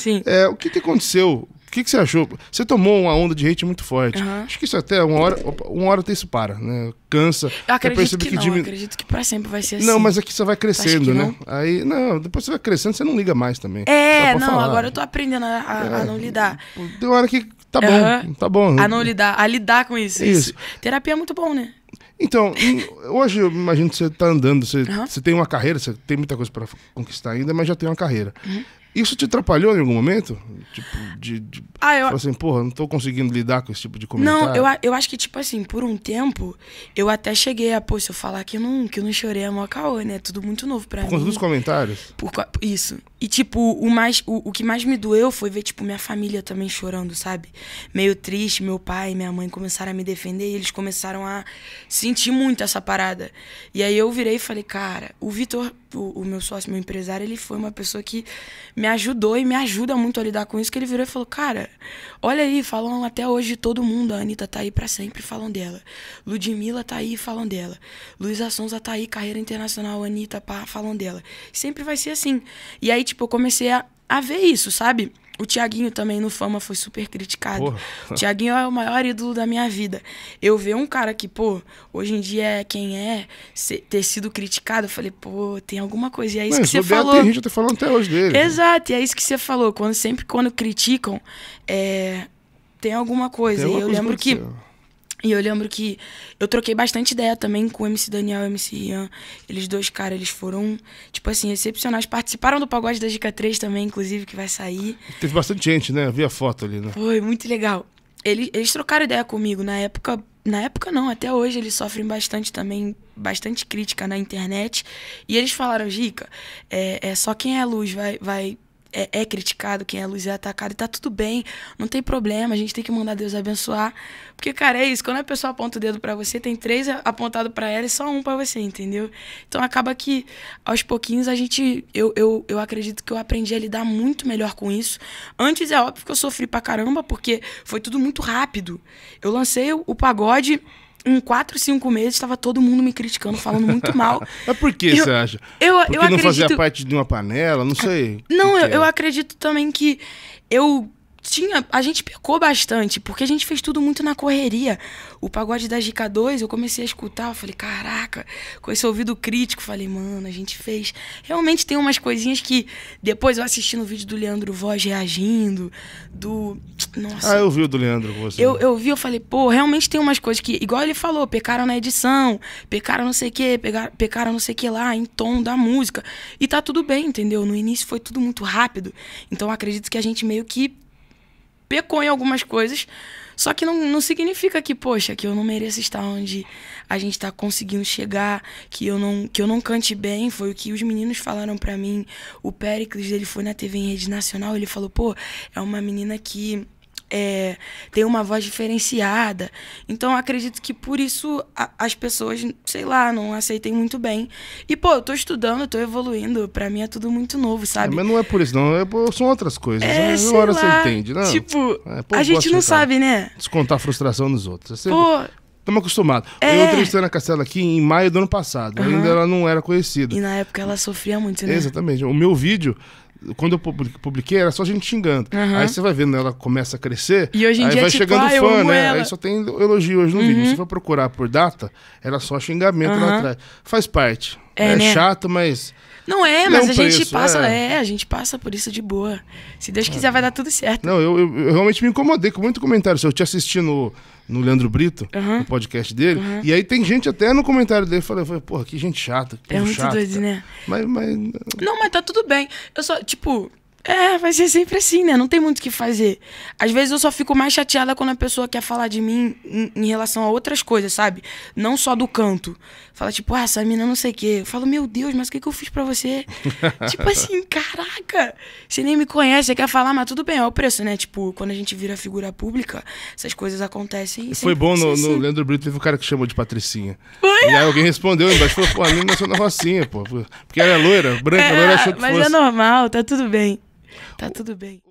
Sim. É, o que, que aconteceu? O que, que, você achou? Você tomou uma onda de hate muito forte. Uhum. Acho que isso até uma hora, uma hora até isso para, né? Cansa. Eu acredito que, que não, acredito que para sempre vai ser assim. Não, mas aqui você vai crescendo, né? Aí, não, depois você vai crescendo, você não liga mais também. É, não, falar. agora eu tô aprendendo a, a, é, a não é, lidar. Tem hora que tá bom, uhum. tá bom. A não lidar, a lidar com isso, isso. isso. Terapia é muito bom, né? Então, hoje eu imagino que você está andando, você, uhum. você, tem uma carreira, você tem muita coisa para conquistar ainda, mas já tem uma carreira. Uhum. Isso te atrapalhou em algum momento? Tipo, de. de ah, eu. assim, porra, não tô conseguindo lidar com esse tipo de comentário. Não, eu, eu acho que, tipo assim, por um tempo, eu até cheguei a, pô, se eu falar que eu não, que eu não chorei é mó caô, né? Tudo muito novo pra por mim. Por conta dos comentários? Por, isso. E, tipo, o, mais, o, o que mais me doeu foi ver, tipo, minha família também chorando, sabe? Meio triste, meu pai e minha mãe começaram a me defender e eles começaram a sentir muito essa parada. E aí eu virei e falei, cara, o Vitor, o, o meu sócio, meu empresário, ele foi uma pessoa que me ajudou e me ajuda muito a lidar com isso, que ele virou e falou, cara, olha aí, falam até hoje todo mundo, a Anitta tá aí para sempre, falam dela. Ludmilla tá aí, falam dela. Luísa Sonza tá aí, carreira internacional, Anitta, pá, falam dela. Sempre vai ser assim. E aí, tipo, eu comecei a, a ver isso, sabe? O Tiaguinho também no Fama foi super criticado. Porra. O Tiaguinho é o maior ídolo da minha vida. Eu ver um cara que, pô, hoje em dia é quem é, ter sido criticado, eu falei, pô, tem alguma coisa. E é isso Mas, que você falou. Tem gente tá falando até hoje dele. Exato, e é isso que você falou. Quando, sempre quando criticam, é, tem alguma coisa. Tem e eu lembro que. E eu lembro que eu troquei bastante ideia também com o MC Daniel e o MC Ian. Eles dois, cara, eles foram, tipo assim, excepcionais. Participaram do Pagode da Dica 3 também, inclusive, que vai sair. Teve bastante gente, né? vi a foto ali, né? Foi, muito legal. Eles, eles trocaram ideia comigo. Na época, na época não, até hoje eles sofrem bastante também, bastante crítica na internet. E eles falaram, Dica, é, é só quem é luz vai, vai é, é, criticado, quem é luz é atacado, e tá tudo bem, não tem problema, a gente tem que mandar Deus abençoar. Porque, cara, é isso, quando a pessoa aponta o dedo para você, tem três apontado para ela e só um para você, entendeu? Então acaba que, aos pouquinhos, a gente, eu, eu, eu acredito que eu aprendi a lidar muito melhor com isso. Antes, é óbvio que eu sofri pra caramba, porque foi tudo muito rápido. Eu lancei o, o pagode em quatro cinco meses estava todo mundo me criticando, falando muito mal. Mas por que você acha? Eu, Porque eu não acredito... fazia parte de uma panela, não ah, sei. Não, eu, eu acredito também que eu tinha, a gente pecou bastante, porque a gente fez tudo muito na correria. O pagode da gk 2, eu comecei a escutar, eu falei, caraca, com esse ouvido crítico, falei, mano, a gente fez. Realmente tem umas coisinhas que depois eu assisti no vídeo do Leandro Voz reagindo, do. Nossa. Ah, eu vi o do Leandro com você. Eu, eu vi, eu falei, pô, realmente tem umas coisas que, igual ele falou, pecaram na edição, pecaram não sei o quê, pecaram não sei o que lá, em tom da música. E tá tudo bem, entendeu? No início foi tudo muito rápido. Então acredito que a gente meio que pecou em algumas coisas. Só que não, não significa que, poxa, que eu não mereço estar onde a gente está conseguindo chegar, que eu não que eu não cante bem, foi o que os meninos falaram para mim. O Pericles, ele foi na TV em rede nacional, ele falou, pô, é uma menina que é, tem uma voz diferenciada. Então, acredito que por isso a, as pessoas, sei lá, não aceitem muito bem. E, pô, eu tô estudando, eu tô evoluindo. Pra mim é tudo muito novo, é, sabe? É, mas não é por isso, não. É são outras coisas. É, né? hora lá, você entende, né? Tipo, é, pô, a gente não sabe, né? Descontar a frustração nos outros. Você... É pô, Estamos acostumados. É. Eu entrevistei na Castela aqui em maio do ano passado. Uhum. Ainda ela não era conhecida. E na época ela sofria muito, né? Exatamente. O meu vídeo quando eu publiquei, era só gente xingando. Uhum. Aí você vai vendo, né, ela começa a crescer. E hoje em aí dia vai tipo, chegando ah, fã, né? Ela. Aí só tem elogio hoje no uhum. vídeo. Se for procurar por data, era só xingamento uhum. lá atrás. Faz parte. É, é né? chato, mas não é, mas a gente preço, passa, é. é. a gente passa por isso de boa. Se Deus quiser, vai dar tudo certo. Não, eu, eu, eu realmente me incomodei com muito comentário. Eu te assisti no, no Leandro Brito, uhum. no podcast dele, uhum. e aí tem gente até no comentário dele falando, porra, que gente chata. Que é muito chato, doido, cara. né? Mas, mas. Não, mas tá tudo bem. Eu só, tipo, é, vai ser sempre assim, né? Não tem muito o que fazer. Às vezes eu só fico mais chateada quando a pessoa quer falar de mim em, em relação a outras coisas, sabe? Não só do canto. Fala tipo, ah, essa mina não sei o quê. Eu falo, meu Deus, mas o que, que eu fiz para você? tipo assim, caraca, você nem me conhece, você quer falar, mas tudo bem, é o preço, né? Tipo, quando a gente vira figura pública, essas coisas acontecem. Foi bom no, assim. no Leandro Brito, teve um cara que chamou de Patricinha. Foi? E aí alguém respondeu embaixo, falou, pô, a mina nasceu na Rocinha, pô. Porque era é loira, branca, é, loira, achou que mas é fosse. Mas é normal, tá tudo bem. Tá tudo bem.